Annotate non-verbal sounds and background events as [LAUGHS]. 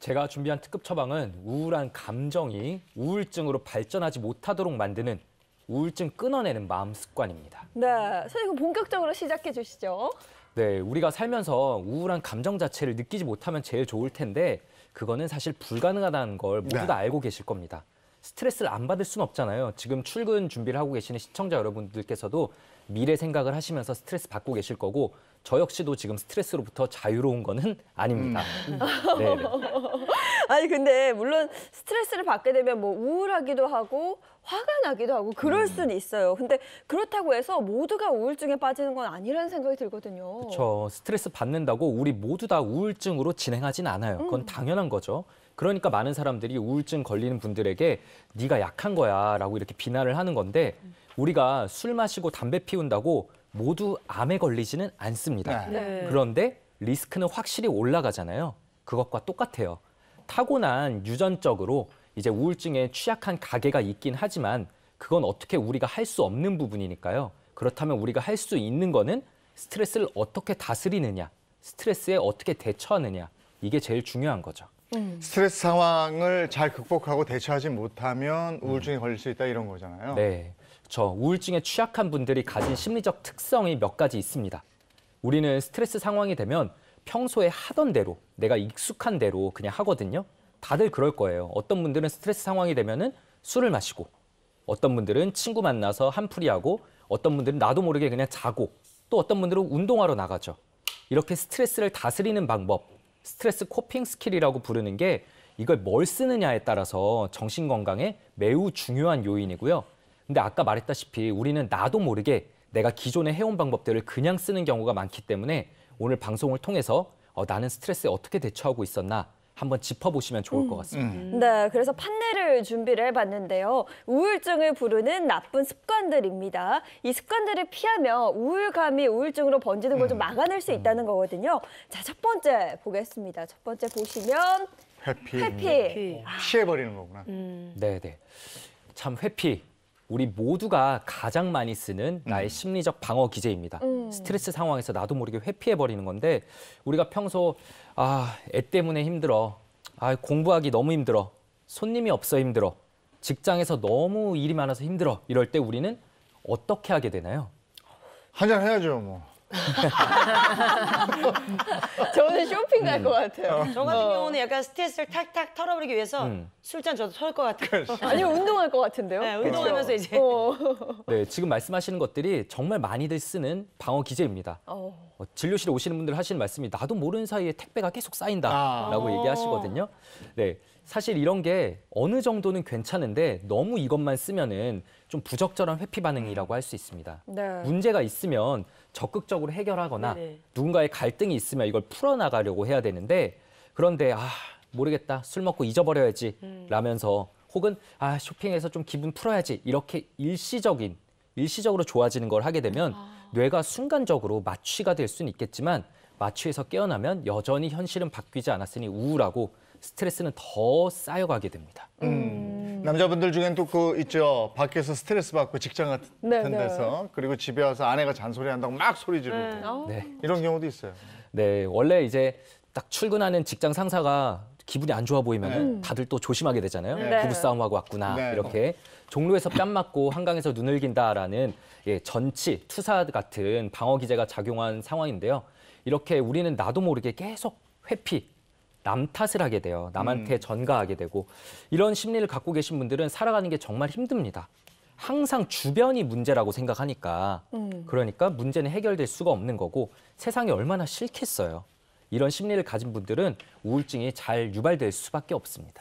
제가 준비한 특급 처방은 우울한 감정이 우울증으로 발전하지 못하도록 만드는 우울증 끊어내는 마음 습관입니다. 네, 선생님 본격적으로 시작해 주시죠. 네, 우리가 살면서 우울한 감정 자체를 느끼지 못하면 제일 좋을 텐데 그거는 사실 불가능하다는 걸 네. 모두 다 알고 계실 겁니다. 스트레스를 안 받을 수 없잖아요. 지금 출근 준비를 하고 계시는 시청자 여러분들께서도 미래 생각을 하시면서 스트레스 받고 계실 거고 저 역시도 지금 스트레스로부터 자유로운 거는 아닙니다. 음. 음. 네. 네. [LAUGHS] 아니 근데 물론 스트레스를 받게 되면 뭐 우울하기도 하고 화가 나기도 하고 그럴 수는 음. 있어요. 근데 그렇다고 해서 모두가 우울증에 빠지는 건 아니라는 생각이 들거든요. 그렇죠. 스트레스 받는다고 우리 모두 다 우울증으로 진행하진 않아요. 그건 음. 당연한 거죠. 그러니까 많은 사람들이 우울증 걸리는 분들에게 네가 약한 거야라고 이렇게 비난을 하는 건데 우리가 술 마시고 담배 피운다고 모두 암에 걸리지는 않습니다. 네. 네. 그런데 리스크는 확실히 올라가잖아요. 그것과 똑같아요. 타고난 유전적으로 이제 우울증에 취약한 가계가 있긴 하지만 그건 어떻게 우리가 할 수 없는 부분이니까요. 그렇다면 우리가 할 수 있는 거는 스트레스를 어떻게 다스리느냐, 스트레스에 어떻게 대처하느냐 이게 제일 중요한 거죠. 음. 스트레스 상황을 잘 극복하고 대처하지 못하면 우울증에 걸릴 수 있다 이런 거잖아요. 네. 그 우울증에 취약한 분들이 가진 심리적 특성이 몇 가지 있습니다. 우리는 스트레스 상황이 되면 평소에 하던 대로, 내가 익숙한 대로 그냥 하거든요. 다들 그럴 거예요. 어떤 분들은 스트레스 상황이 되면은 술을 마시고, 어떤 분들은 친구 만나서 한풀이하고, 어떤 분들은 나도 모르게 그냥 자고, 또 어떤 분들은 운동하러 나가죠. 이렇게 스트레스를 다스리는 방법, 스트레스 코핑 스킬이라고 부르는 게 이걸 뭘 쓰느냐에 따라서 정신 건강에 매우 중요한 요인이고요. 근데 아까 말했다시피 우리는 나도 모르게 내가 기존에 해온 방법들을 그냥 쓰는 경우가 많기 때문에 오늘 방송을 통해서 어, 나는 스트레스에 어떻게 대처하고 있었나 한번 짚어보시면 좋을 것 음. 같습니다. 음. 네, 그래서 판넬을 준비를 해봤는데요. 우울증을 부르는 나쁜 습관들입니다. 이 습관들을 피하면 우울감이 우울증으로 번지는 걸좀 음. 막아낼 수 음. 있다는 거거든요. 자, 첫 번째 보겠습니다. 첫 번째 보시면 회피. 회피. 회피. 아. 피해버리는 거구나. 음. 네, 네. 참 회피 우리 모두가 가장 많이 쓰는 음. 나의 심리적 방어 기제입니다. 음. 스트레스 상황에서 나도 모르게 회피해 버리는 건데 우리가 평소 아, 애 때문에 힘들어. 아, 공부하기 너무 힘들어. 손님이 없어 힘들어. 직장에서 너무 일이 많아서 힘들어. 이럴 때 우리는 어떻게 하게 되나요? 한잔 해야죠, 뭐. [LAUGHS] 저는 쇼핑 갈것 음. 같아요. 어. 저 같은 어. 경우는 약간 스트레스를 탁탁 털어버리기 위해서 음. 술잔 저도 털것 같아요. 그렇죠. [LAUGHS] 아니면 운동할 것 같은데요? 네, 그렇죠. 운동하면서 이제. 어. 네, 지금 말씀하시는 것들이 정말 많이들 쓰는 방어 기제입니다. 어. 어 진료실에 오시는 분들 하시는 말씀이 나도 모르는 사이에 택배가 계속 쌓인다라고 아. 얘기하시거든요. 네, 사실 이런 게 어느 정도는 괜찮은데 너무 이것만 쓰면은 좀 부적절한 회피 반응이라고 할 수 있습니다. 네. 문제가 있으면 적극적으로 해결하거나 네네. 네. 누군가의 갈등이 있으면 이걸 풀어나가려고 해야 되는데 그런데 아 모르겠다 술 먹고 잊어버려야지 음. 라면서 혹은 아 쇼핑해서 좀 기분 풀어야지 이렇게 일시적인 일시적으로 좋아지는 걸 하게 되면 아. 뇌가 순간적으로 마취가 될 수는 있겠지만 마취에서 깨어나면 여전히 현실은 바뀌지 않았으니 우울하고 스트레스는 더 쌓여가게 됩니다. 음. 음. 남자분들 중엔 또 그 있죠. 밖에서 스트레스 받고 직장 같은 네, 네. 데서 그리고 집에 와서 아내가 잔소리한다고 막 소리 지르고 네. 어. 네. 이런 경우도 있어요. 네, 원래 이제 딱 출근하는 직장 상사가 기분이 안 좋아 보이면 네. 음. 다들 또 조심하게 되잖아요. 네. 부부싸움하고 왔구나 네. 이렇게 종로에서 뺨 맞고 한강에서 눈을 긴다라는 예, 전치, 투사 같은 방어 기제가 작용한 상황인데요. 이렇게 우리는 나도 모르게 계속 회피, 남 탓을 하게 돼요. 남한테 음. 전가하게 되고 이런 심리를 갖고 계신 분들은 살아가는 게 정말 힘듭니다. 항상 주변이 문제라고 생각하니까 음. 그러니까 문제는 해결될 수가 없는 거고 세상이 얼마나 싫겠어요. 이런 심리를 가진 분들은 우울증이 잘 유발될 수밖에 없습니다.